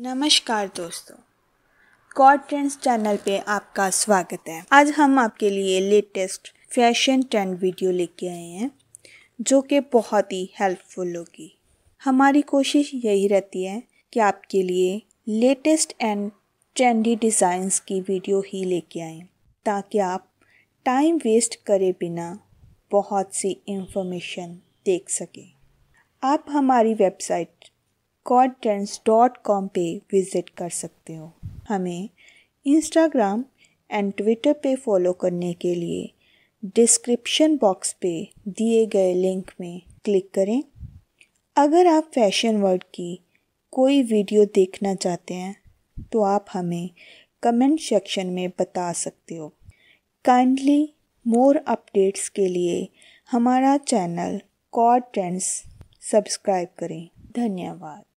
नमस्कार दोस्तों code trends channel पे आपका स्वागत है आज हम आपके लिए लेटेस्ट फैशन ट्रेंड वीडियो लेके आए हैं जो कि बहुत ही हेल्पफुल होगी हमारी कोशिश यही रहती है कि आपके लिए लेटेस्ट एंड ट्रेंडी डिज़ाइंस की वीडियो ही लेके आए ताकि आप टाइम वेस्ट करे बिना बहुत सी इंफॉर्मेशन देख सकें आप हमारी वेबसाइट गॉड डॉट कॉम पर विज़िट कर सकते हो हमें इंस्टाग्राम एंड ट्विटर पे फॉलो करने के लिए डिस्क्रिप्शन बॉक्स पे दिए गए लिंक में क्लिक करें अगर आप फैशन वर्ल्ड की कोई वीडियो देखना चाहते हैं तो आप हमें कमेंट सेक्शन में बता सकते हो काइंडली मोर अपडेट्स के लिए हमारा चैनल कॉड ट्रेंड्स सब्सक्राइब करें धन्यवाद